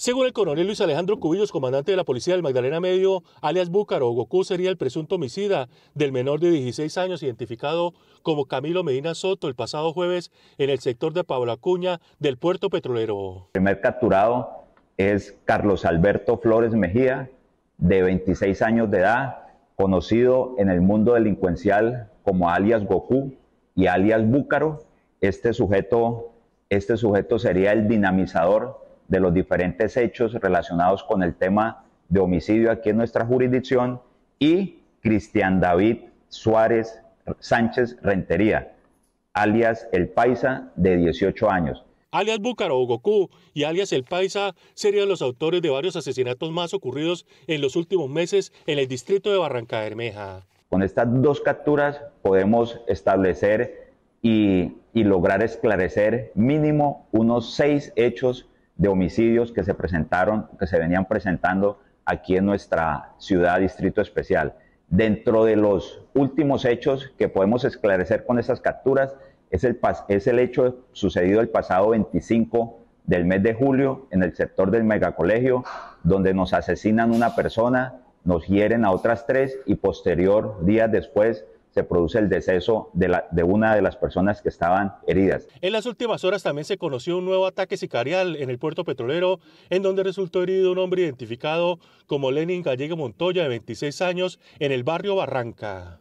Según el coronel Luis Alejandro Cubillos, comandante de la policía del Magdalena Medio, alias Búcaro, Goku sería el presunto homicida del menor de 16 años identificado como Camilo Medina Soto el pasado jueves en el sector de Pablo Acuña del puerto petrolero. El primer capturado es Carlos Alberto Flores Mejía, de 26 años de edad, conocido en el mundo delincuencial como alias Goku y alias Búcaro. Este sujeto, este sujeto sería el dinamizador de los diferentes hechos relacionados con el tema de homicidio aquí en nuestra jurisdicción y Cristian David Suárez Sánchez Rentería, alias El Paisa, de 18 años. Alias Búcaro o Goku y alias El Paisa serían los autores de varios asesinatos más ocurridos en los últimos meses en el distrito de Barranca Bermeja. Con estas dos capturas podemos establecer y, y lograr esclarecer mínimo unos seis hechos de homicidios que se presentaron, que se venían presentando aquí en nuestra ciudad, distrito especial. Dentro de los últimos hechos que podemos esclarecer con esas capturas es el, es el hecho sucedido el pasado 25 del mes de julio en el sector del megacolegio, donde nos asesinan una persona, nos hieren a otras tres y posterior, días después, se produce el deceso de, la, de, una de las personas que estaban heridas. En las últimas horas también se conoció un nuevo ataque sicarial en el puerto petrolero, en donde resultó herido un hombre identificado como Lenin Gallego Montoya, de 26 años, en el barrio Barranca.